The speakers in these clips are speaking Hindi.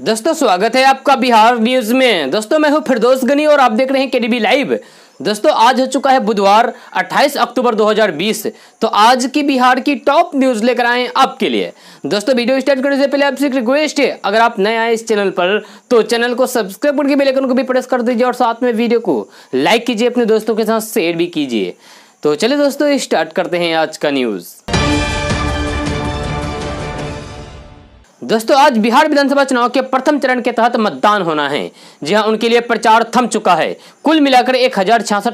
दोस्तों स्वागत है आपका बिहार न्यूज में दोस्तों मैं हूं फिरदोस गनी और आप देख रहे हैं के डी लाइव दोस्तों आज हो चुका है बुधवार 28 अक्टूबर 2020 तो आज की बिहार की टॉप न्यूज लेकर आए आपके लिए दोस्तों वीडियो स्टार्ट करने से पहले आपसे एक रिक्वेस्ट है अगर आप नए आए इस चैनल पर तो चैनल को सब्सक्राइब करके बेलाइकन को भी प्रेस कर दीजिए और साथ में वीडियो को लाइक कीजिए अपने दोस्तों के साथ शेयर भी कीजिए तो चलिए दोस्तों स्टार्ट करते हैं आज का न्यूज़ दोस्तों आज बिहार विधानसभा चुनाव के प्रथम चरण के तहत मतदान होना है जी हाँ उनके लिए प्रचार थम चुका है कुल मिलाकर एक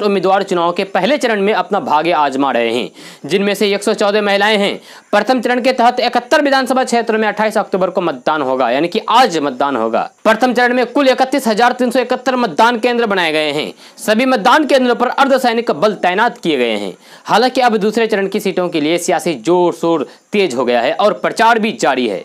उम्मीदवार चुनाव के पहले चरण में अपना भाग्य आजमा रहे हैं जिनमें से 114 महिलाएं हैं प्रथम चरण के तहत इकहत्तर विधानसभा क्षेत्र में 28 अक्टूबर को मतदान होगा यानी कि आज मतदान होगा प्रथम चरण में कुल इकतीस मतदान केंद्र बनाए गए हैं सभी मतदान केंद्रों पर अर्धसैनिक बल तैनात किए गए हैं हालांकि अब दूसरे चरण की सीटों के लिए सियासी जोर शोर तेज हो गया है और प्रचार भी जारी है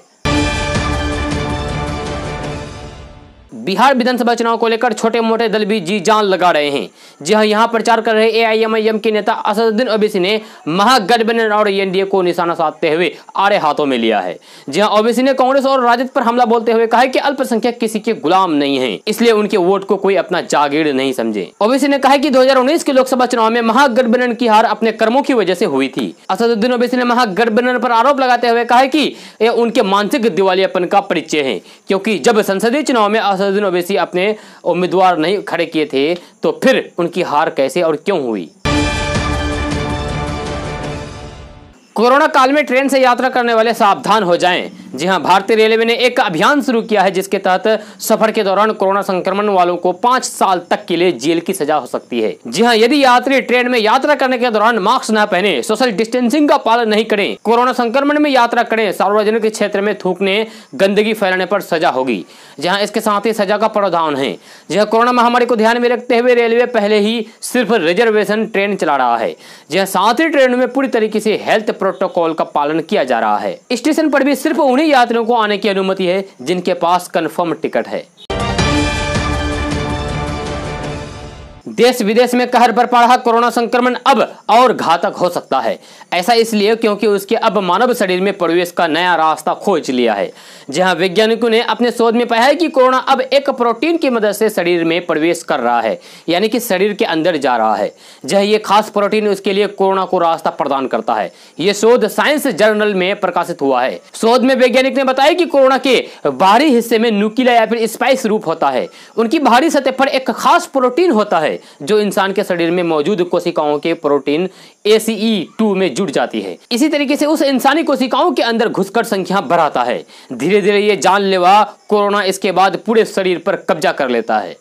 बिहार विधानसभा चुनाव को लेकर छोटे मोटे दल भी जी जान लगा रहे हैं जी हाँ यहाँ प्रचार कर रहे एआईएमआईएम के नेता असदुद्दीन ओबीसी ने महागठबंधन और एनडीए को निशाना साधते हुए आड़े हाथों में लिया है जी हाँ ओबीसी ने कांग्रेस और राजद पर हमला बोलते हुए कहा कि अल्पसंख्यक किसी के गुलाम नहीं है इसलिए उनके वोट को कोई अपना जागीर नहीं समझे ओबीसी ने कहा की दो के लोकसभा चुनाव में महागठबंधन की हार अपने कर्मो की वजह से हुई थी असदुद्दीन ओबीसी ने महागठबंधन आरोप आरोप लगाते हुए कहा की उनके मानसिक दिवालियापन का परिचय है क्यूँकी जब संसदीय चुनाव में असद नसरुद्दीन ओवैसी अपने उम्मीदवार नहीं खड़े किए थे तो फिर उनकी हार कैसे और क्यों हुई कोरोना काल में ट्रेन से यात्रा करने वाले सावधान हो जाएं जी हाँ भारतीय रेलवे ने एक अभियान शुरू किया है जिसके तहत सफर के दौरान कोरोना संक्रमण वालों को पांच साल तक के लिए जेल की सजा हो सकती है जी हाँ यदि यात्री ट्रेन में यात्रा करने के दौरान मास्क न पहने सोशल डिस्टेंसिंग का पालन नहीं करें कोरोना संक्रमण में यात्रा करें सार्वजनिक क्षेत्र में थूकने गंदगी फैलाने पर सजा होगी जहाँ इसके साथ ही सजा का प्रावधान है जहाँ कोरोना महामारी को ध्यान में रखते हुए रेलवे पहले ही सिर्फ रिजर्वेशन ट्रेन चला रहा है जहाँ साथ ही ट्रेन में पूरी तरीके से हेल्थ प्रोटोकॉल का पालन किया जा रहा है स्टेशन पर भी सिर्फ उन्हें यात्रियों को आने की अनुमति है जिनके पास कन्फर्म टिकट है देश विदेश में कहर पर पड़ा कोरोना संक्रमण अब और घातक हो सकता है ऐसा इसलिए क्योंकि उसके अब मानव शरीर में प्रवेश का नया रास्ता खोज लिया है जहां वैज्ञानिकों ने अपने शोध में पाया है कि कोरोना अब एक प्रोटीन की मदद से शरीर में प्रवेश कर रहा है यानी कि शरीर के अंदर जा रहा है जहां ये खास प्रोटीन उसके लिए कोरोना को रास्ता प्रदान करता है ये शोध साइंस जर्नल में प्रकाशित हुआ है शोध में वैज्ञानिक ने बताया कि कोरोना के बाहरी हिस्से में नुकीला या फिर स्पाइस रूप होता है उनकी बाहरी सतह पर एक खास प्रोटीन होता है जो इंसान के शरीर में मौजूद कोशिकाओं के प्रोटीन ए टू e में जुड़ जाती है इसी तरीके से उस इंसानी कोशिकाओं के अंदर घुसकर संख्या बढ़ाता है धीरे धीरे ये जानलेवा कोरोना इसके बाद पूरे शरीर पर कब्जा कर लेता है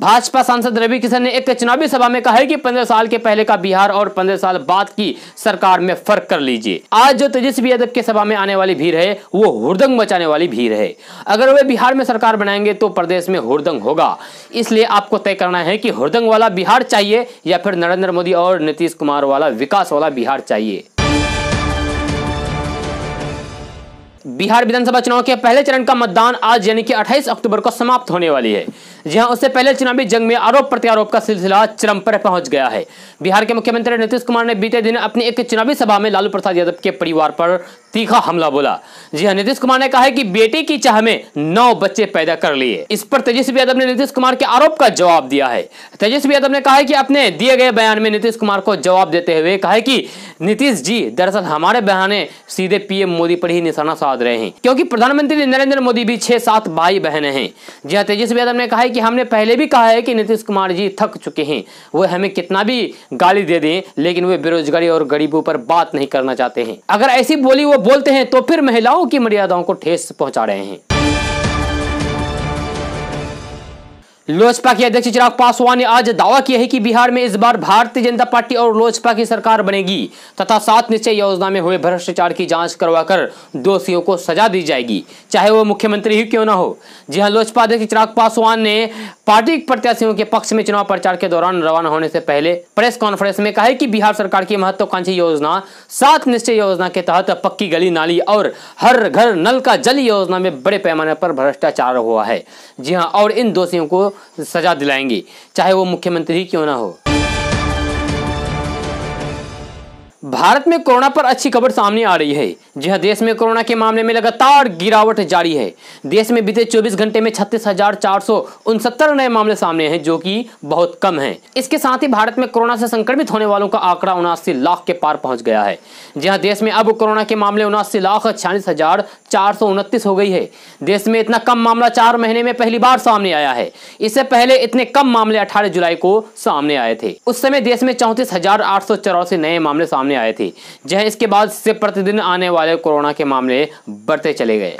भाजपा सांसद रवि किशन ने एक चुनावी सभा में कहा है कि 15 साल के पहले का बिहार और 15 साल बाद की सरकार में फर्क कर लीजिए आज जो तेजस्वी यादव के सभा में आने वाली भीड़ है वो हुरदंग मचाने वाली भीड़ है अगर वे बिहार में सरकार बनाएंगे तो प्रदेश में हुरदंग होगा इसलिए आपको तय करना है कि हुरदंग वाला बिहार चाहिए या फिर नरेंद्र मोदी और नीतीश कुमार वाला विकास वाला बिहार चाहिए बिहार विधानसभा चुनाव के पहले चरण का मतदान आज यानी कि 28 अक्टूबर को समाप्त होने वाली है जहां उससे पहले चुनावी जंग में आरोप प्रत्यारोप का सिलसिला चरम पर पहुंच गया है बिहार के मुख्यमंत्री नीतीश कुमार ने बीते दिन अपनी एक चुनावी सभा में लालू प्रसाद यादव के परिवार पर तीखा हमला बोला जी हाँ नीतीश कुमार ने कहा है कि बेटे की चाह में नौ बच्चे पैदा कर लिए इस पर तेजस्वी यादव ने नीतीश कुमार के आरोप का जवाब दिया है तेजस्वी यादव ने कहा है कि अपने दिए गए बयान में नीतीश कुमार को जवाब देते हुए कहा है कि नीतीश जी दरअसल हमारे बहाने सीधे पीएम मोदी पर ही निशाना साध रहे हैं क्योंकि प्रधानमंत्री नरेंद्र मोदी भी छह सात भाई बहने हैं जी हाँ तेजस्वी यादव ने कहा है कि हमने पहले भी कहा है कि नीतीश कुमार जी थक चुके हैं वो हमें कितना भी गाली दे दें लेकिन वे बेरोजगारी और गरीबों पर बात नहीं करना चाहते हैं अगर ऐसी बोली वो बोलते हैं तो फिर महिलाओं की मर्यादाओं को ठेस पहुंचा रहे हैं लोजपा के अध्यक्ष चिराग पासवान ने आज दावा किया है कि बिहार में इस बार भारतीय जनता पार्टी और लोजपा की सरकार बनेगी तथा सात निश्चय योजना में हुए भ्रष्टाचार की जांच करवाकर दोषियों को सजा दी जाएगी चाहे वो मुख्यमंत्री ही क्यों ना हो जी हां लोजपा अध्यक्ष चिराग पासवान ने पार्टी प्रत्याशियों के पक्ष में चुनाव प्रचार के दौरान रवाना होने से पहले प्रेस कॉन्फ्रेंस में कहा कि बिहार सरकार की महत्वाकांक्षी योजना सात निश्चय योजना के तहत पक्की गली नाली और हर घर नल का जल योजना में बड़े पैमाने पर भ्रष्टाचार हुआ है जी हाँ और इन दोषियों को सजा दिलाएंगे चाहे वो मुख्यमंत्री ही क्यों ना हो भारत में कोरोना पर अच्छी खबर सामने आ रही है जी हाँ देश में कोरोना के मामले में लगातार गिरावट जारी है देश में बीते 24 घंटे में छत्तीस हजार चार सौ नए मामले सामने हैं जो कि बहुत कम हैं इसके साथ ही भारत में कोरोना से संक्रमित होने वालों का आंकड़ा उनासी लाख के पार पहुंच गया है जी हाँ देश में अब कोरोना के मामले उनासी लाख छियालीस हजार चार सौ उनतीस हो गई है देश में इतना कम मामला चार महीने में पहली बार सामने आया है इससे पहले इतने कम मामले अठारह जुलाई को सामने आए थे उस समय देश में चौंतीस हजार आठ सौ चौरासी नए मामले सामने सामने आए थे जहां इसके बाद से प्रतिदिन आने वाले कोरोना के मामले बढ़ते चले गए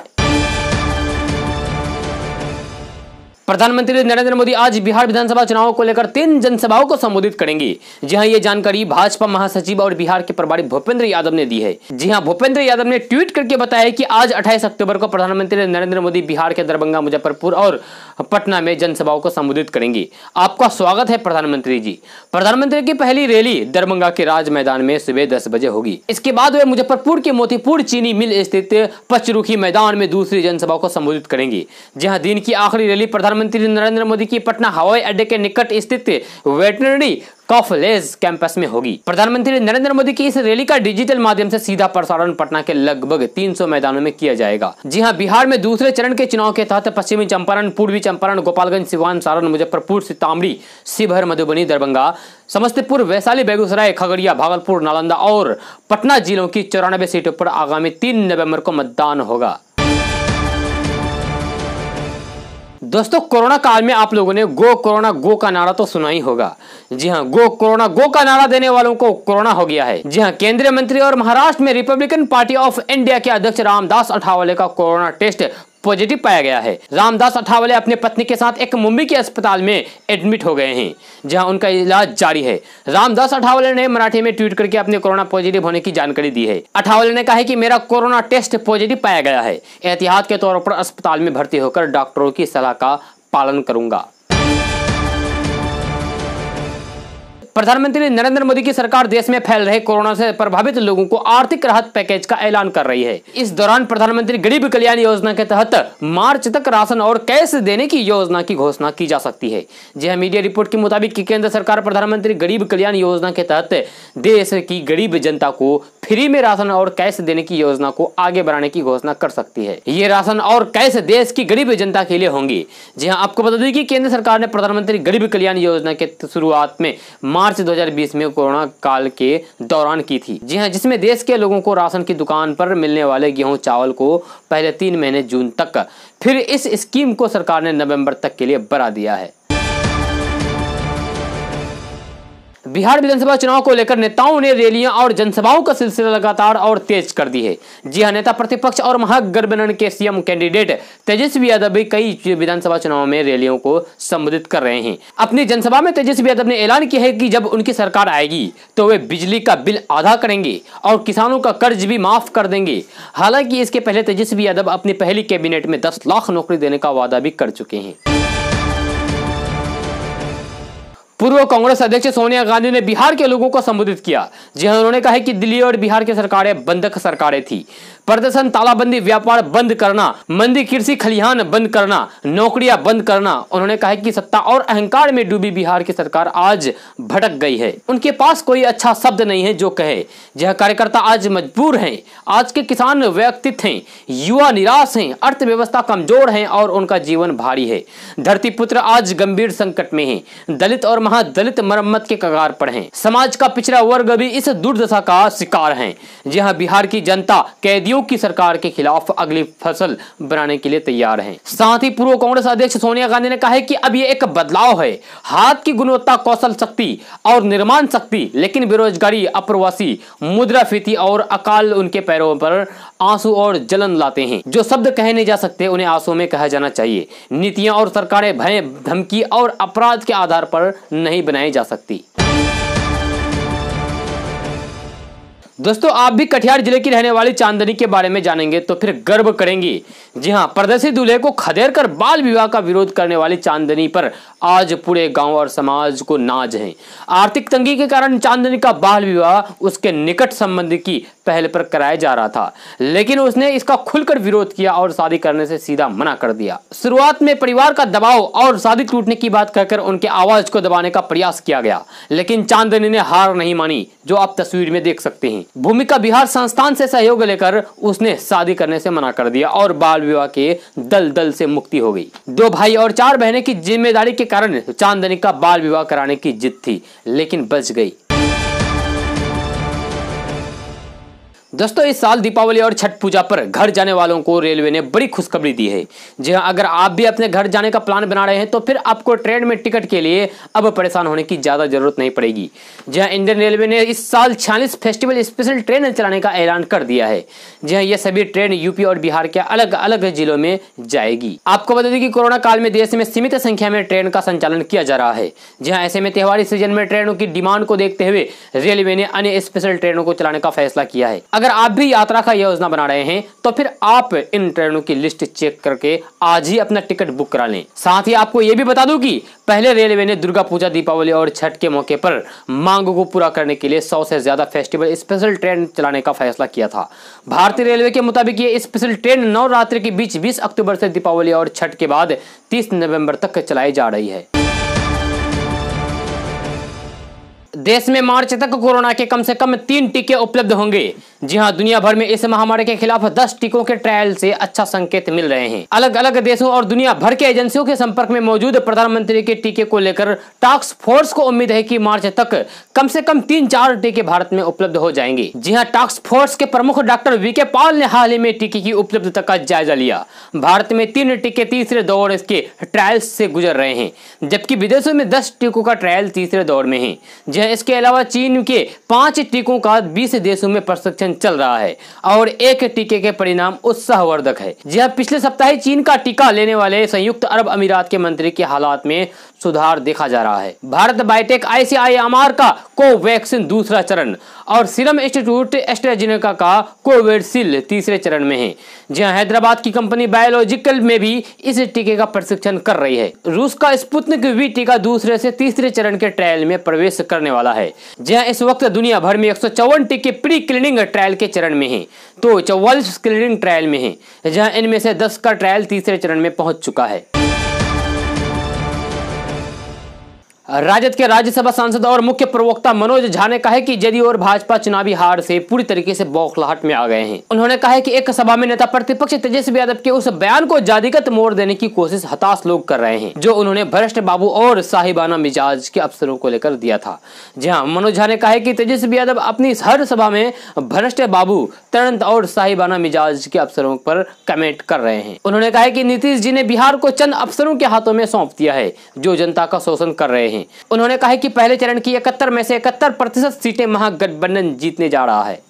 प्रधानमंत्री नरेंद्र मोदी आज बिहार विधानसभा चुनाव को लेकर तीन जनसभाओं को संबोधित करेंगे जी हाँ ये जानकारी भाजपा महासचिव और बिहार के प्रभारी भूपेंद्र यादव ने दी है जी हाँ भूपेंद्र यादव ने ट्वीट करके बताया कि आज 28 अक्टूबर को प्रधानमंत्री नरेंद्र मोदी बिहार के दरभंगा मुजफ्फरपुर और पटना में जनसभाओं को संबोधित करेंगे आपका स्वागत है प्रधानमंत्री जी प्रधानमंत्री की पहली रैली दरभंगा के राज मैदान में सुबह दस बजे होगी इसके बाद वे मुजफ्फरपुर के मोतीपुर चीनी मिल स्थित पचरुखी मैदान में दूसरी जनसभा को संबोधित करेंगे जहाँ दिन की आखिरी रैली प्रधान प्रधानमंत्री नरेंद्र मोदी की पटना हवाई अड्डे के निकट स्थित वेटनरी कॉफलेज कैंपस में होगी प्रधानमंत्री नरेंद्र मोदी की इस रैली का डिजिटल माध्यम से सीधा प्रसारण पटना के लगभग 300 मैदानों में किया जाएगा जी हां बिहार में दूसरे चरण के चुनाव के तहत पश्चिमी चंपारण पूर्वी चंपारण गोपालगंज सिवान सारण मुजफ्फरपुर सीतामढ़ी शिवहर मधुबनी दरभंगा समस्तीपुर वैशाली बेगूसराय खगड़िया भागलपुर नालंदा और पटना जिलों की चौरानबे सीटों पर आगामी तीन नवम्बर को मतदान होगा दोस्तों कोरोना काल में आप लोगों ने गो कोरोना गो का नारा तो सुना ही होगा जी हाँ गो कोरोना गो का नारा देने वालों को कोरोना हो गया है जी हाँ केंद्रीय मंत्री और महाराष्ट्र में रिपब्लिकन पार्टी ऑफ इंडिया के अध्यक्ष रामदास अठावले का कोरोना टेस्ट पॉजिटिव पाया गया है रामदास अठावले अपने पत्नी के साथ एक मुंबई के अस्पताल में एडमिट हो गए हैं जहां उनका इलाज जारी है रामदास अठावले ने मराठी में ट्वीट करके अपने कोरोना पॉजिटिव होने की जानकारी दी है अठावले ने कहा कि मेरा कोरोना टेस्ट पॉजिटिव पाया गया है एहतियात के तौर पर अस्पताल में भर्ती होकर डॉक्टरों की सलाह का पालन करूंगा प्रधानमंत्री नरेंद्र मोदी की सरकार देश में फैल रहे कोरोना से प्रभावित लोगों को आर्थिक राहत पैकेज का ऐलान कर रही है इस दौरान प्रधानमंत्री गरीब कल्याण योजना के तहत मार्च तक राशन और कैश देने की योजना की घोषणा की जा सकती है यह मीडिया रिपोर्ट के मुताबिक केंद्र सरकार प्रधानमंत्री गरीब कल्याण योजना के तहत देश की गरीब जनता को फ्री में राशन और कैश देने की योजना को आगे बढ़ाने की घोषणा कर सकती है ये राशन और कैश देश की गरीब जनता के लिए होंगी जी हाँ आपको बता दें कि केंद्र सरकार ने प्रधानमंत्री गरीब कल्याण योजना के शुरुआत में मार्च मार्च 2020 में कोरोना काल के दौरान की थी जी हाँ जिसमें देश के लोगों को राशन की दुकान पर मिलने वाले गेहूं चावल को पहले तीन महीने जून तक फिर इस स्कीम को सरकार ने नवंबर तक के लिए बढ़ा दिया है बिहार विधानसभा चुनाव को लेकर नेताओं ने रैलियां और जनसभाओं का सिलसिला लगातार और तेज कर दी है जी हाँ नेता प्रतिपक्ष और महागठबंधन के सीएम कैंडिडेट तेजस्वी यादव भी कई विधानसभा चुनाव में रैलियों को संबोधित कर रहे हैं अपनी जनसभा में तेजस्वी यादव ने ऐलान किया है कि जब उनकी सरकार आएगी तो वे बिजली का बिल आधा करेंगे और किसानों का कर्ज भी माफ कर देंगे हालांकि इसके पहले तेजस्वी यादव अपनी पहली कैबिनेट में दस लाख नौकरी देने का वादा भी कर चुके हैं पूर्व कांग्रेस अध्यक्ष सोनिया गांधी ने बिहार के लोगों को संबोधित किया जहां उन्होंने कहा कि दिल्ली और बिहार की सरकारें बंधक सरकारें थी प्रदर्शन तालाबंदी व्यापार बंद करना मंदी कृषि खलिहान बंद करना नौकरियां बंद करना उन्होंने कहा कि सत्ता और अहंकार में डूबी बिहार की सरकार आज भटक गई है उनके पास कोई अच्छा शब्द नहीं है जो कहे यह कार्यकर्ता आज मजबूर है आज के किसान व्यक्तित्व है युवा निराश है अर्थव्यवस्था कमजोर है और उनका जीवन भारी है धरती पुत्र आज गंभीर संकट में है दलित और दलित मरम्मत के कगार पर हैं समाज का पिछड़ा वर्ग भी इस दुर्दशा का शिकार है जहां बिहार की जनता कैदियों की सरकार के खिलाफ अगली फसल बनाने के लिए तैयार है साथ ही पूर्व कांग्रेस अध्यक्ष सोनिया गांधी ने कहा है की अब ये एक बदलाव है हाथ की गुणवत्ता कौशल शक्ति और निर्माण शक्ति लेकिन बेरोजगारी अप्रवासी फीति और अकाल उनके पैरों पर आंसू और जलन लाते हैं जो शब्द कहे नहीं जा सकते उन्हें आंसू में कहा जाना चाहिए नीतियां और सरकारें भय धमकी और अपराध के आधार पर नहीं बनाई जा सकती दोस्तों आप भी कटिहार जिले की रहने वाली चांदनी के बारे में जानेंगे तो फिर गर्व करेंगी जी हां परदेसी दूल्हे को खदेड़ कर बाल विवाह का विरोध करने वाली चांदनी पर आज पूरे गांव और समाज को नाज है आर्थिक तंगी के कारण चांदनी का बाल विवाह उसके निकट संबंधी की पहल पर कराया जा रहा था लेकिन उसने इसका खुलकर विरोध किया और शादी करने से सीधा मना कर दिया शुरुआत में परिवार का दबाव और शादी टूटने की बात कहकर उनके आवाज को दबाने का प्रयास किया गया लेकिन चांदनी ने हार नहीं मानी जो आप तस्वीर में देख सकते हैं भूमिका बिहार संस्थान से सहयोग लेकर उसने शादी करने से मना कर दिया और बाल विवाह के दल दल से मुक्ति हो गई दो भाई और चार बहने की जिम्मेदारी के कारण चांदनी का बाल विवाह कराने की जिद थी लेकिन बच गई दोस्तों इस साल दीपावली और छठ पूजा पर घर जाने वालों को रेलवे ने बड़ी खुशखबरी दी है जी हाँ अगर आप भी अपने घर जाने का प्लान बना रहे हैं तो फिर आपको ट्रेन में टिकट के लिए अब परेशान होने की ज़्यादा जरूरत नहीं पड़ेगी जी हाँ इंडियन रेलवे ने इस साल छियालीस फेस्टिवल स्पेशल ट्रेन चलाने का ऐलान कर दिया है जी हाँ ये सभी ट्रेन यूपी और बिहार के अलग अलग जिलों में जाएगी आपको बता दें कि कोरोना काल में देश में सीमित संख्या में ट्रेन का संचालन किया जा रहा है जी हाँ ऐसे में त्योहारी सीजन में ट्रेनों की डिमांड को देखते हुए रेलवे ने अन्य स्पेशल ट्रेनों को चलाने का फैसला किया है अगर अगर आप भी यात्रा का योजना बना रहे हैं तो फिर आप इन ट्रेनों की लिस्ट चेक करके आज ही अपना टिकट बुक करा लें साथ ही आपको यह भी बता दूं कि पहले रेलवे ने दुर्गा पूजा दीपावली और छठ के मौके पर मांग को पूरा करने के लिए सौ से ज्यादा फेस्टिवल स्पेशल ट्रेन चलाने का फैसला किया था भारतीय रेलवे के मुताबिक ये स्पेशल ट्रेन नौ रात्रि के बीच बीस अक्टूबर से दीपावली और छठ के बाद तीस नवम्बर तक चलाई जा रही है देश में मार्च तक कोरोना के कम से कम तीन टीके उपलब्ध होंगे जी हाँ दुनिया भर में इस महामारी के खिलाफ दस टीकों के ट्रायल से अच्छा संकेत मिल रहे हैं अलग अलग देशों और दुनिया भर के एजेंसियों के संपर्क में मौजूद प्रधानमंत्री के टीके को लेकर टास्क फोर्स को उम्मीद है कि मार्च तक कम से कम तीन चार टीके भारत में उपलब्ध हो जाएंगे जी हाँ टास्क फोर्स के प्रमुख डॉक्टर वी के पाल ने हाल ही में टीके की उपलब्धता का जायजा लिया भारत में तीन टीके तीसरे दौर इसके ट्रायल से गुजर रहे हैं जबकि विदेशों में दस टीकों का ट्रायल तीसरे दौर में है जी हाँ, इसके अलावा चीन के पांच टीकों का बीस देशों में प्रशिक्षण ऑपरेशन चल रहा है और एक टीके के परिणाम उत्साहवर्धक है जी पिछले सप्ताह चीन का टीका लेने वाले संयुक्त अरब अमीरात के मंत्री के हालात में सुधार देखा जा रहा है भारत बायोटेक आईसीआईएमआर का कोवैक्सीन दूसरा चरण और सीरम इंस्टीट्यूट एस्ट्राजेनेका का कोविडशील तीसरे चरण में है जहां हैदराबाद की कंपनी बायोलॉजिकल में भी इस टीके का प्रशिक्षण कर रही है रूस का स्पुतनिक वी टीका दूसरे से तीसरे चरण के ट्रायल में प्रवेश करने वाला है जहां इस वक्त दुनिया भर में एक टीके प्री क्लिनिंग ट्रायल के चरण में है तो चौवालीस क्लिनिंग ट्रायल में है जहाँ इनमें से दस का ट्रायल तीसरे चरण में पहुंच चुका है राजद के राज्यसभा सांसद और मुख्य प्रवक्ता मनोज झा ने कहा है कि जदयू और भाजपा चुनावी हार से पूरी तरीके से बौखलाहट में आ गए हैं उन्होंने कहा है कि एक सभा में नेता प्रतिपक्ष तेजस्वी यादव के उस बयान को जादिगत मोड़ देने की कोशिश हताश लोग कर रहे हैं जो उन्होंने भ्रष्ट बाबू और साहिबाना मिजाज के अफसरों को लेकर दिया था जी हाँ मनोज झा ने कहा है की तेजस्वी यादव अपनी हर सभा में भ्रष्ट बाबू तरंत और साहिबाना मिजाज के अफसरों पर कमेंट कर रहे हैं उन्होंने कहा की नीतीश जी ने बिहार को चंद अफसरों के हाथों में सौंप दिया है जो जनता का शोषण कर रहे हैं हैं उन्होंने कहा कि पहले चरण की इकहत्तर में से इकहत्तर प्रतिशत सीटें महागठबंधन जीतने जा रहा है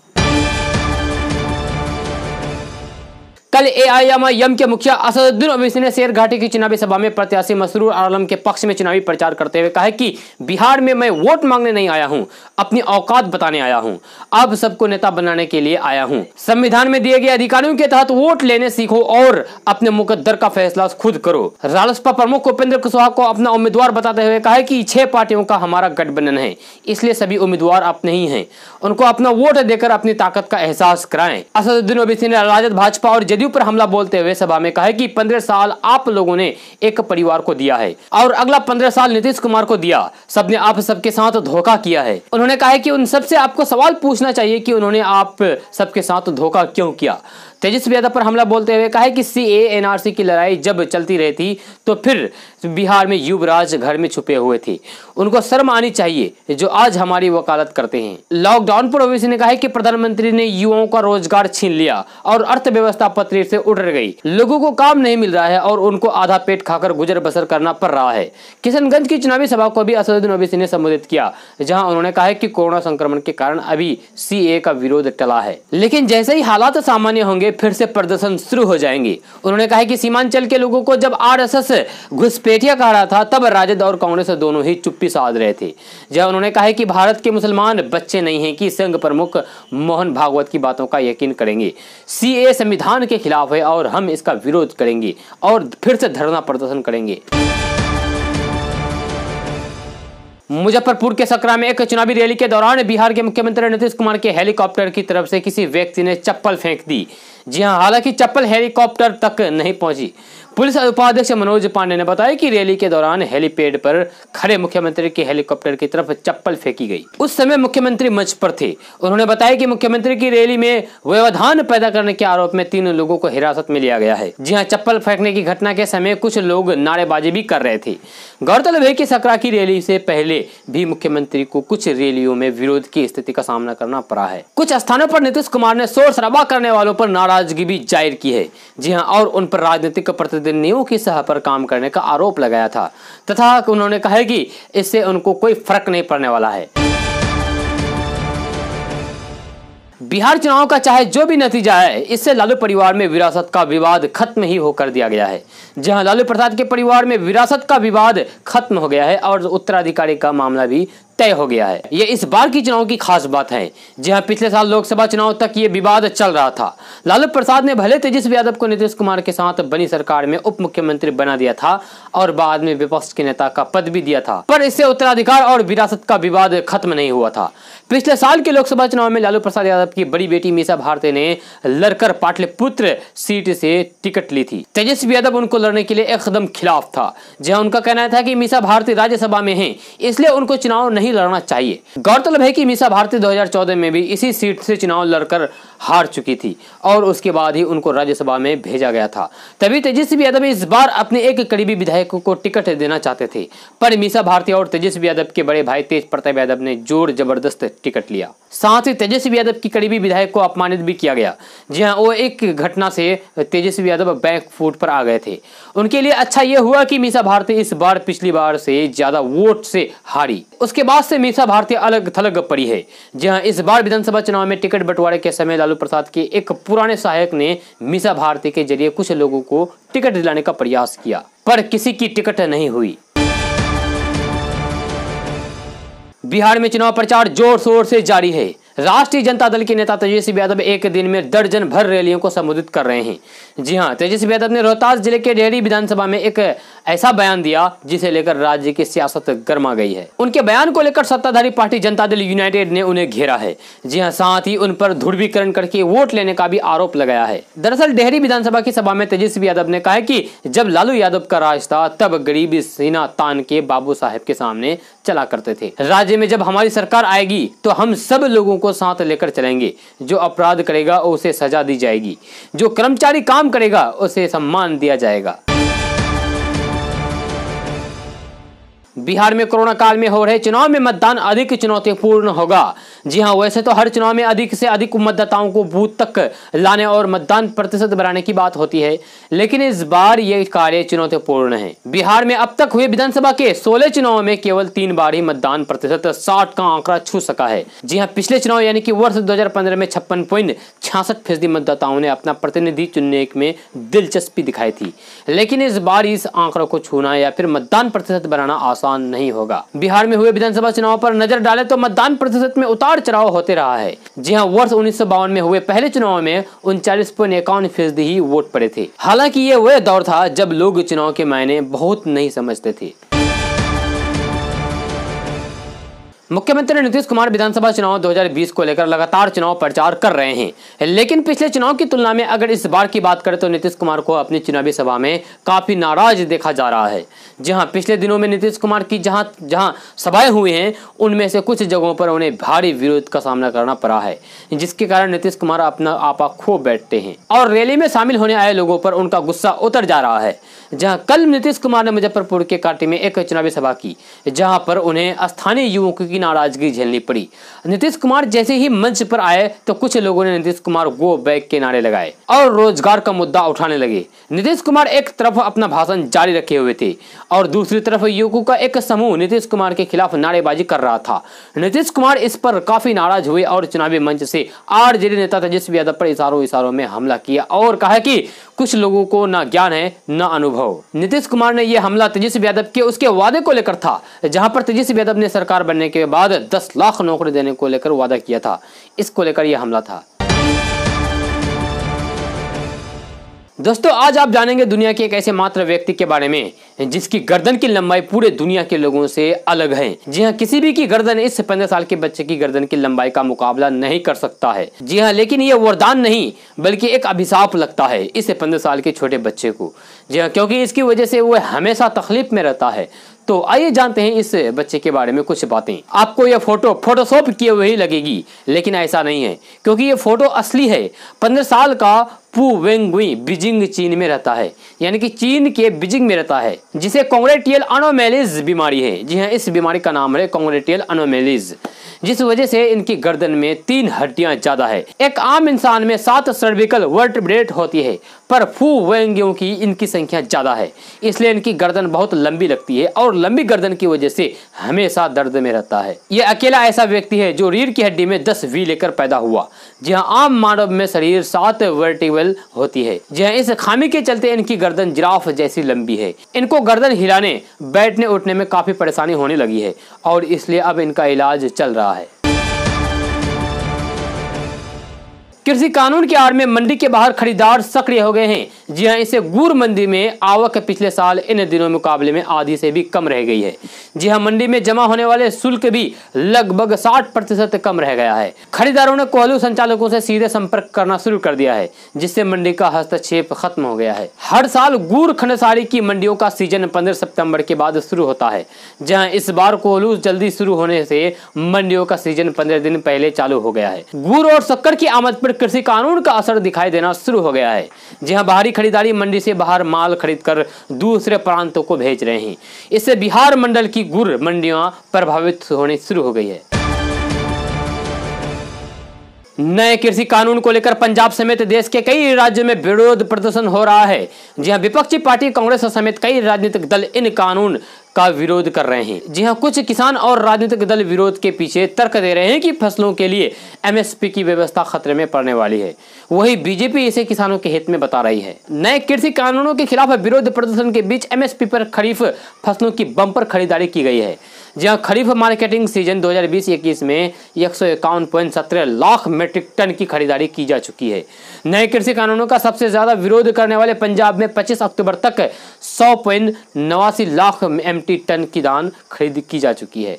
कल एआईएमआईएम के मुखिया असदुद्दीन ओवैसी ने शेर घाटी की चुनावी सभा में प्रत्याशी मसरूर आलम के पक्ष में चुनावी प्रचार करते हुए कहा कि बिहार में मैं वोट मांगने नहीं आया हूं, अपनी औकात बताने आया हूं, अब सबको नेता बनाने के लिए आया हूं। संविधान में दिए गए अधिकारियों के तहत वोट लेने सीखो और अपने मुकदर का फैसला खुद करो रालोसपा प्रमुख उपेंद्र कुशवाहा को अपना उम्मीदवार बताते हुए कहा की छह पार्टियों का हमारा गठबंधन है इसलिए सभी उम्मीदवार अपने ही है उनको अपना वोट देकर अपनी ताकत का एहसास कराए असदुद्दीन ओवैसी ने राजद भाजपा और जदयू जदयू पर हमला बोलते हुए सभा में कहा कि पंद्रह साल आप लोगों ने एक परिवार को दिया है और अगला पंद्रह साल नीतीश कुमार को दिया सबने आप सबके साथ धोखा किया है उन्होंने कहा कि उन सबसे आपको सवाल पूछना चाहिए कि उन्होंने आप सबके साथ धोखा क्यों किया तेजस्वी यादव पर हमला बोलते हुए कहा कि सी ए एनआरसी की लड़ाई जब चलती रही थी तो फिर बिहार में युवराज घर में छुपे हुए थे उनको शर्म आनी चाहिए जो आज हमारी वकालत करते हैं लॉकडाउन पर ओवैसी ने कहा है कि प्रधानमंत्री ने युवाओं का रोजगार छीन लिया और अर्थव्यवस्था पत्री से उड़ गई लोगों को काम नहीं मिल रहा है और उनको आधा पेट खाकर गुजर बसर करना पड़ रहा है किशनगंज की चुनावी सभा को भी असदुद्दीन ओवैसी ने संबोधित किया जहाँ उन्होंने कहा की कोरोना संक्रमण के कारण अभी सी का विरोध टला है लेकिन जैसे ही हालात सामान्य होंगे फिर से प्रदर्शन शुरू हो जाएंगे उन्होंने कहा की सीमांचल के लोगों को जब एस घुसपेटिया कह रहा था तब राजद और कांग्रेस दोनों ही चुप्पी भी साध रहे थे जहां उन्होंने कहा है कि भारत के मुसलमान बच्चे नहीं हैं कि संघ प्रमुख मोहन भागवत की बातों का यकीन करेंगे सीए संविधान के खिलाफ है और हम इसका विरोध करेंगे और फिर से धरना प्रदर्शन करेंगे मुजफ्फरपुर के सकरा में एक चुनावी रैली के दौरान बिहार के मुख्यमंत्री नीतीश कुमार के हेलीकॉप्टर की तरफ से किसी व्यक्ति ने चप्पल फेंक दी जी हाँ हालांकि चप्पल हेलीकॉप्टर तक नहीं पहुंची पुलिस उपाध्यक्ष मनोज पांडे ने बताया कि रैली के दौरान हेलीपैड पर खड़े मुख्यमंत्री के हेलीकॉप्टर की तरफ चप्पल फेंकी गई उस समय मुख्यमंत्री मंच पर थे उन्होंने बताया कि मुख्यमंत्री की रैली में व्यवधान पैदा करने के आरोप में तीन लोगों को हिरासत में लिया गया है जी हाँ चप्पल फेंकने की घटना के समय कुछ लोग नारेबाजी भी कर रहे थे गौरतलब है की सकरा की रैली से पहले भी मुख्यमंत्री को कुछ रैलियों में विरोध की स्थिति का सामना करना पड़ा है कुछ स्थानों पर नीतीश कुमार ने शोर शराबा करने वालों पर नाराजगी भी जाहिर की है जी हाँ और उन पर राजनीतिक प्रतिनिधि दिन नियो की सह पर काम करने का आरोप लगाया था तथा उन्होंने कहा कि इससे उनको कोई फर्क नहीं पड़ने वाला है बिहार चुनाव का चाहे जो भी नतीजा है इससे लालू परिवार में विरासत का विवाद खत्म ही होकर दिया गया है जहां लालू प्रसाद के परिवार में विरासत का विवाद खत्म हो गया है और उत्तराधिकारी का मामला भी तय हो गया है ये इस बार की चुनाव की खास बात है जहां पिछले साल लोकसभा चुनाव तक ये विवाद चल रहा था लालू प्रसाद ने भले तेजस्वी यादव को नीतीश कुमार के साथ बनी सरकार में उप मुख्यमंत्री बना दिया था और बाद में विपक्ष के नेता का पद भी दिया था पर इससे उत्तराधिकार और विरासत का विवाद खत्म नहीं हुआ था पिछले साल के लोकसभा चुनाव में लालू प्रसाद यादव की बड़ी बेटी मीसा भारती ने लड़कर पाटलिपुत्र सीट से टिकट ली थी तेजस्वी यादव उनको लड़ने के लिए एकदम खिलाफ था जहाँ उनका कहना था की मीसा भारती राज्यसभा में है इसलिए उनको चुनाव नहीं नहीं लड़ना चाहिए गौरतलब है कि मीसा भारती 2014 में भी इसी सीट से चुनाव लड़कर हार चुकी थी और उसके बाद ही उनको राज्यसभा में भेजा गया था तभी तेजस्वी यादव इस बार अपने एक करीबी विधायक को टिकट देना चाहते थे पर मीसा भारती और तेजस्वी यादव के बड़े भाई तेज प्रताप यादव ने जोर जबरदस्त टिकट लिया साथ ही तेजस्वी यादव की करीबी विधायक को अपमानित भी किया गया जी हाँ वो एक घटना से तेजस्वी यादव बैक फूट पर आ गए थे उनके लिए अच्छा यह हुआ कि मीसा भारती इस बार पिछली बार से ज्यादा वोट से हारी उसके बाद से मीसा भारती अलग थलग पड़ी है जी हाँ इस बार विधानसभा चुनाव में टिकट बंटवारे के समय लालू प्रसाद के एक पुराने सहायक ने मीसा भारती के जरिए कुछ लोगों को टिकट दिलाने का प्रयास किया पर किसी की टिकट नहीं हुई बिहार में चुनाव प्रचार जोर शोर से जारी है राष्ट्रीय जनता दल के नेता तेजस्वी यादव एक दिन में दर्जन भर रैलियों को संबोधित कर रहे हैं जी हाँ तेजस्वी यादव ने रोहतास जिले के डेहरी विधानसभा में एक ऐसा बयान दिया जिसे लेकर राज्य की सियासत गर्मा गई है उनके बयान को लेकर सत्ताधारी पार्टी जनता दल यूनाइटेड ने उन्हें घेरा है जी हाँ साथ ही उन पर ध्रुवीकरण करके वोट लेने का भी आरोप लगाया है दरअसल डेहरी विधानसभा की सभा में तेजस्वी यादव ने कहा कि जब लालू यादव का राज था तब गरीबी सिन्हा तान के बाबू साहेब के सामने चला करते थे राज्य में जब हमारी सरकार आएगी तो हम सब लोगों को साथ लेकर चलेंगे जो अपराध करेगा उसे सजा दी जाएगी जो कर्मचारी काम करेगा उसे सम्मान दिया जाएगा बिहार में कोरोना काल में हो रहे चुनाव में मतदान अधिक चुनौतीपूर्ण होगा जी हां वैसे तो हर चुनाव में अधिक से अधिक मतदाताओं को बूथ तक लाने और मतदान प्रतिशत बढ़ाने की बात होती है लेकिन इस बार ये कार्य चुनौतीपूर्ण है बिहार में अब तक हुए विधानसभा के 16 चुनाव में केवल तीन बार ही मतदान प्रतिशत साठ का आंकड़ा छू सका है जी हाँ पिछले चुनाव यानी कि वर्ष दो में छप्पन पॉइंट छियासठ फीसदी मतदाताओं ने अपना प्रतिनिधि चुनने में दिलचस्पी दिखाई थी लेकिन इस बार इस आंकड़ों को छूना या फिर मतदान प्रतिशत बढ़ाना आसान आसान नहीं होगा बिहार में हुए विधानसभा चुनाव पर नजर डाले तो मतदान प्रतिशत में उतार चढ़ाव होते रहा है जी हाँ वर्ष उन्नीस में हुए पहले चुनाव में उनचालीस पॉइंट इक्यावन फीसदी ही वोट पड़े थे हालांकि ये वह दौर था जब लोग चुनाव के मायने बहुत नहीं समझते थे मुख्यमंत्री नीतीश कुमार विधानसभा चुनाव 2020 को लेकर लगातार चुनाव प्रचार कर रहे हैं लेकिन पिछले चुनाव की तुलना में अगर इस बार की बात करें तो नीतीश कुमार को अपनी चुनावी सभा में काफी नाराज देखा जा रहा है जहां पिछले दिनों में नीतीश कुमार की जहां जहां सभाएं हुई हैं उनमें से कुछ जगहों पर उन्हें भारी विरोध का सामना करना पड़ा है जिसके कारण नीतीश कुमार अपना आपा खो बैठते हैं और रैली में शामिल होने आए लोगों पर उनका गुस्सा उतर जा रहा है जहाँ कल नीतीश कुमार ने मुजफ्फरपुर के काटी में एक चुनावी सभा की जहाँ पर उन्हें स्थानीय युवकों की की नाराजगी झेलनी पड़ी नीतीश कुमार जैसे ही मंच पर आए तो कुछ लोगों ने नीतीश कुमार गो बैक के नारे लगाए और रोजगार का मुद्दा उठाने लगे नीतीश कुमार एक तरफ अपना भाषण जारी रखे हुए थे और दूसरी तरफ युवकों का एक समूह नीतीश कुमार के खिलाफ नारेबाजी कर रहा था नीतीश कुमार इस पर काफी नाराज हुए और चुनावी मंच से आर जे नेता तेजस्वी यादव पर इशारों इशारों में हमला किया और कहा कि कुछ लोगों को न ज्ञान है न अनुभव नीतीश कुमार ने यह हमला तेजस्वी यादव के उसके वादे को लेकर था जहां पर तेजस्वी यादव ने सरकार बनने के के बाद 10 लाख नौकरी देने को लेकर वादा किया था इसको लेकर यह हमला था दोस्तों आज आप जानेंगे दुनिया के एक ऐसे मात्र व्यक्ति के बारे में जिसकी गर्दन की लंबाई पूरे दुनिया के लोगों से अलग है जी हाँ किसी भी की गर्दन इस पंद्रह साल के बच्चे की गर्दन की लंबाई का मुकाबला नहीं कर सकता है जी हाँ लेकिन ये वरदान नहीं बल्कि एक अभिशाप लगता है इस पंद्रह साल के छोटे बच्चे को जी हाँ क्योंकि इसकी वजह से वह हमेशा तकलीफ में रहता है तो आइए जानते हैं इस बच्चे के बारे में कुछ बातें आपको यह फोटो फोटोशॉप किए हुए ही लगेगी लेकिन ऐसा नहीं है क्योंकि ये फोटो असली है पंद्रह साल का पू वेंगुई बीजिंग चीन में रहता है यानी कि चीन के बीजिंग में रहता है जिसे कॉन्ग्रेटियल अनोमेलिज बीमारी है जी हाँ इस बीमारी का नाम है कॉन्ग्रेटियल अनोमेलिज जिस वजह से इनकी गर्दन में तीन हड्डियां ज्यादा है एक आम इंसान में सात सर्विकल वर्ट होती है पर फू व्यंग्यों की इनकी संख्या ज़्यादा है इसलिए इनकी गर्दन बहुत लंबी लगती है और लंबी गर्दन की वजह से हमेशा दर्द में रहता है यह अकेला ऐसा व्यक्ति है जो रीढ़ की हड्डी में दस वी लेकर पैदा हुआ जहाँ आम मानव में शरीर सात वर्टिवल होती है जहाँ इस खामी के चलते इनकी गर्दन जिराफ जैसी लंबी है इनको गर्दन हिलाने बैठने उठने में काफ़ी परेशानी होने लगी है और इसलिए अब इनका इलाज चल रहा है कृषि कानून की आड़ में मंडी के बाहर खरीदार सक्रिय हो गए हैं जी हाँ इसे गुर मंडी में आवक पिछले साल इन दिनों मुकाबले में आधी से भी कम रह गई है जी हाँ मंडी में जमा होने वाले शुल्क भी लगभग 60 प्रतिशत कम रह गया है खरीदारों ने कोहलू संचालकों से सीधे संपर्क करना शुरू कर दिया है जिससे मंडी का हस्तक्षेप खत्म हो गया है हर साल गुड़ खंडसारी की मंडियों का सीजन पंद्रह सितम्बर के बाद शुरू होता है जहाँ इस बार कोहलू जल्दी शुरू होने से मंडियों का सीजन पंद्रह दिन पहले चालू हो गया है गुड़ और शक्कर की आमद पर कृषि कानून का असर दिखाई देना शुरू हो गया है जहां बाहरी खरीदारी मंडी से बाहर माल खरीदकर दूसरे प्रांतों को भेज रहे हैं इससे बिहार मंडल की गुर मंडियां प्रभावित होने शुरू हो गई है नए कृषि कानून को लेकर पंजाब समेत देश के कई राज्यों में विरोध प्रदर्शन हो रहा है जहां विपक्षी पार्टी कांग्रेस समेत कई राजनीतिक दल इन कानून का विरोध कर रहे हैं जी हाँ कुछ किसान और राजनीतिक दल विरोध के पीछे तर्क दे रहे हैं कि फसलों के लिए एमएसपी की व्यवस्था खतरे में पड़ने वाली है वही बीजेपी इसे किसानों के हित में बता रही है नए कृषि कानूनों के खिलाफ विरोध प्रदर्शन के बीच एम पर खरीफ फसलों की बम्पर खरीदारी की गई है जहाँ खरीफ मार्केटिंग सीजन दो हजार में एक लाख मेट्रिक टन की खरीदारी की जा चुकी है नए कृषि कानूनों का सबसे ज्यादा विरोध करने वाले पंजाब में 25 अक्टूबर तक सौ लाख एम फिफ्टी टन की धान खरीद की जा चुकी है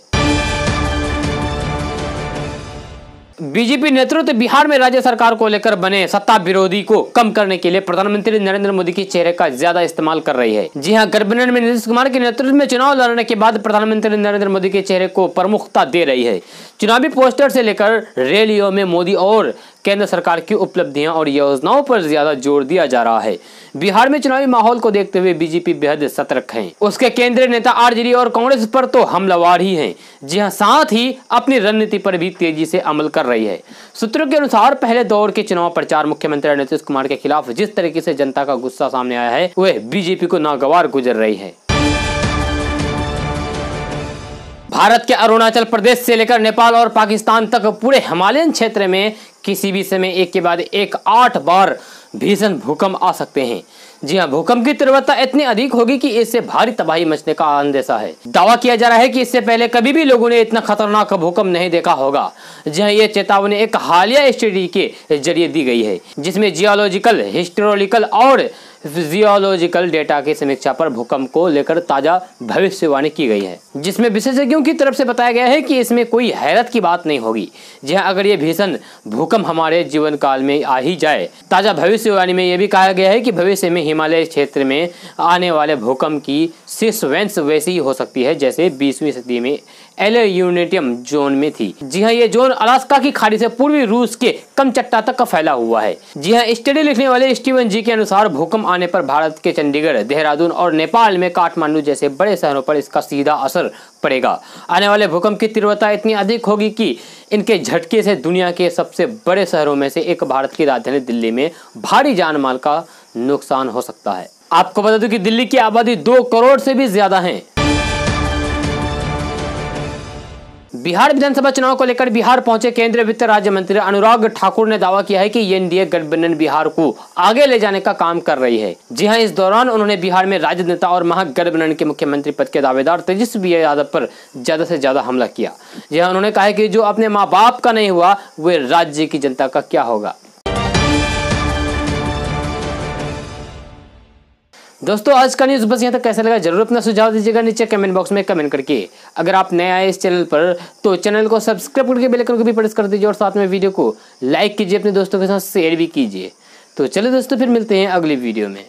बीजेपी नेतृत्व बिहार में राज्य सरकार को लेकर बने सत्ता विरोधी को कम करने के लिए प्रधानमंत्री नरेंद्र मोदी के चेहरे का ज्यादा इस्तेमाल कर रही है जी हाँ गठबंधन में नीतीश कुमार के नेतृत्व में चुनाव लड़ने के बाद प्रधानमंत्री नरेंद्र मोदी के चेहरे को प्रमुखता दे रही है चुनावी पोस्टर से लेकर रैलियों में मोदी और केंद्र सरकार की उपलब्धियां और योजनाओं पर ज्यादा जोर दिया जा रहा है बिहार में चुनावी माहौल को देखते हुए बीजेपी बेहद सतर्क है उसके केंद्रीय नेता आरजेडी और कांग्रेस पर तो हमलावार ही है जी हाँ साथ ही अपनी रणनीति पर भी तेजी से अमल कर रही है सूत्रों के अनुसार पहले दौर के चुनाव प्रचार मुख्यमंत्री नीतीश कुमार के खिलाफ जिस तरीके से जनता का गुस्सा सामने आया है वह बीजेपी को नागवार गुजर रही है भारत के अरुणाचल प्रदेश से लेकर नेपाल और पाकिस्तान तक पूरे हिमालयन क्षेत्र में किसी भी समय एक के बाद एक आठ बार भीषण भूकंप आ सकते हैं जी हाँ भूकंप की तीव्रता इतनी अधिक होगी कि इससे भारी तबाही मचने का अंदेशा है दावा किया जा रहा है कि इससे पहले कभी भी लोगों ने इतना खतरनाक भूकंप नहीं देखा होगा जी हाँ ये चेतावनी एक हालिया स्टडी के जरिए दी गई है जिसमें जियोलॉजिकल हिस्टोरिकल और जियोलॉजिकल डेटा की समीक्षा पर भूकंप को लेकर ताज़ा भविष्यवाणी की गई है जिसमें विशेषज्ञों की तरफ से बताया गया है कि इसमें कोई हैरत की बात नहीं होगी जहां अगर ये भीषण भूकंप हमारे जीवन काल में आ ही जाए ताज़ा भविष्यवाणी में यह भी कहा गया है कि भविष्य में हिमालय क्षेत्र में आने वाले भूकंप की सिस्वेंस वैसी हो सकती है जैसे बीसवीं सदी में एलियम जोन में थी जी हाँ ये जोन अलास्का की खाड़ी से पूर्वी रूस के कम चट्टा तक का फैला हुआ है जी हाँ स्टडी लिखने वाले स्टीवन जी के अनुसार भूकंप आने पर भारत के चंडीगढ़ देहरादून और नेपाल में काठमांडू जैसे बड़े शहरों पर इसका सीधा असर पड़ेगा आने वाले भूकंप की तीव्रता इतनी अधिक होगी की इनके झटके से दुनिया के सबसे बड़े शहरों में से एक भारत की राजधानी दिल्ली में भारी माल का नुकसान हो सकता है आपको बता दूं कि दिल्ली की आबादी दो करोड़ से भी ज्यादा है बिहार विधानसभा चुनाव को लेकर बिहार पहुंचे केंद्रीय वित्त राज्य मंत्री अनुराग ठाकुर ने दावा किया है कि एनडीए गठबंधन बिहार को आगे ले जाने का काम कर रही है जी हां इस दौरान उन्होंने बिहार में राजद नेता और महागठबंधन के मुख्यमंत्री पद के दावेदार तेजस्वी यादव पर ज्यादा से ज्यादा हमला किया जी उन्होंने कहा कि जो अपने माँ बाप का नहीं हुआ वे राज्य की जनता का क्या होगा दोस्तों आज का न्यूज़ बस यहाँ तक कैसा लगा जरूर अपना सुझाव दीजिएगा नीचे कमेंट बॉक्स में कमेंट करके अगर आप नए आए इस चैनल पर तो चैनल को सब्सक्राइब करके बेल आइकन को भी प्रेस कर दीजिए और साथ में वीडियो को लाइक कीजिए अपने दोस्तों के साथ शेयर भी कीजिए तो चलो दोस्तों फिर मिलते हैं अगली वीडियो में